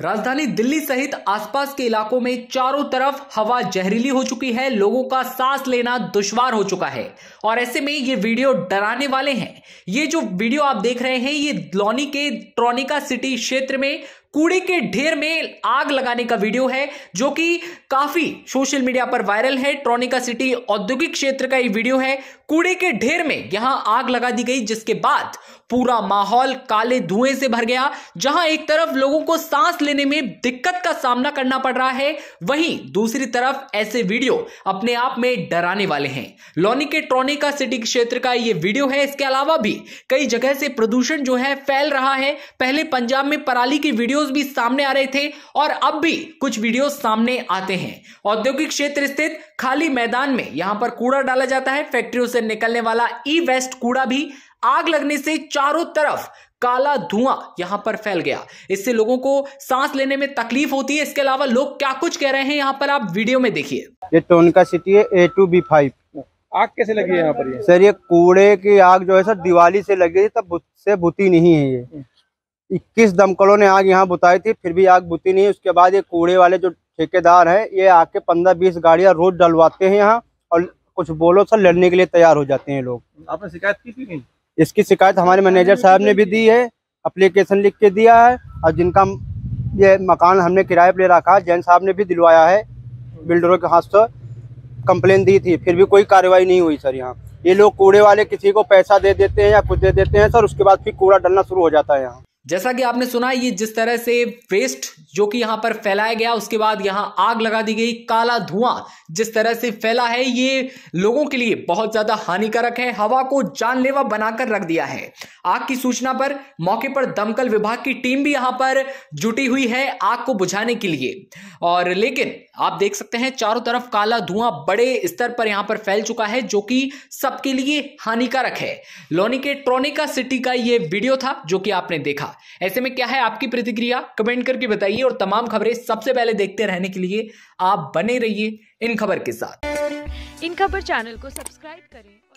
राजधानी दिल्ली सहित आसपास के इलाकों में चारों तरफ हवा जहरीली हो चुकी है लोगों का सांस लेना दुश्वार हो चुका है और ऐसे में ये वीडियो डराने वाले हैं ये जो वीडियो आप देख रहे हैं ये लॉनी के ट्रॉनिका सिटी क्षेत्र में कूड़े के ढेर में आग लगाने का वीडियो है जो कि काफी सोशल मीडिया पर वायरल है ट्रोनिका सिटी औद्योगिक क्षेत्र का ये वीडियो है कूड़े के ढेर में यहां आग लगा दी गई जिसके बाद पूरा माहौल काले धुएं से भर गया जहां एक तरफ लोगों को सांस लेने में दिक्कत का सामना करना पड़ रहा है वहीं दूसरी तरफ ऐसे वीडियो अपने आप में डराने वाले हैं लोनी के ट्रोनिका सिटी क्षेत्र का ये वीडियो है इसके अलावा भी कई जगह से प्रदूषण जो है फैल रहा है पहले पंजाब में पराली की वीडियो वीडियोस भी सामने आ रहे थे और अब भी कुछ वीडियोस सामने आते हैं औद्योगिक क्षेत्र स्थित खाली मैदान में यहां पर कूड़ा डाला जाता है फैक्ट्रियों से निकलने वाला ई वेस्ट कूड़ा भी आग लगने से चारों तरफ काला धुआं यहां पर फैल गया इससे लोगों को सांस लेने में तकलीफ होती है इसके अलावा लोग क्या कुछ कह रहे हैं यहाँ पर आप वीडियो में देखिए ये टोनका सिटी है ए टू बी फाइव आग कैसे लगी है यहाँ पर ये? सर ये कूड़े की आग जो है सर दिवाली से लगी है तब से बुती नहीं है ये इक्कीस दमकलों ने आग यहाँ बुताई थी फिर भी आग बुती नहीं उसके बाद ये कूड़े वाले जो ठेकेदार हैं ये आके पंद्रह बीस गाड़ियाँ रोज डलवाते हैं यहाँ और कुछ बोलो सर लड़ने के लिए तैयार हो जाते हैं लोग आपने शिकायत की थी नहीं इसकी शिकायत हमारे मैनेजर साहब ने भी दी है अप्लीकेशन लिख के दिया है और जिनका ये मकान हमने किराए पर ले रखा है जैन साहब ने भी दिलवाया है बिल्डरों के हाथ से कंप्लेन दी थी फिर भी कोई कार्रवाई नहीं हुई सर यहाँ ये लोग कूड़े वाले किसी को पैसा दे देते हैं या कुछ दे देते हैं सर उसके बाद फिर कूड़ा डलना शुरू हो जाता है यहाँ जैसा कि आपने सुना ये जिस तरह से वेस्ट जो कि यहां पर फैलाया गया उसके बाद यहां आग लगा दी गई काला धुआं जिस तरह से फैला है ये लोगों के लिए बहुत ज़्यादा हानिकारक है हवा को जानलेवा बनाकर रख दिया है आग की सूचना पर मौके पर दमकल विभाग की टीम भी यहाँ पर जुटी हुई है आग को बुझाने के लिए और लेकिन आप देख सकते हैं चारों तरफ काला धुआं बड़े स्तर पर यहाँ पर फैल चुका है जो कि सबके लिए हानिकारक है लोनी के ट्रोनिका सिटी का ये वीडियो था जो कि आपने देखा ऐसे में क्या है आपकी प्रतिक्रिया कमेंट करके बताइए और तमाम खबरें सबसे पहले देखते रहने के लिए आप बने रहिए इन खबर के साथ इन खबर चैनल को सब्सक्राइब करें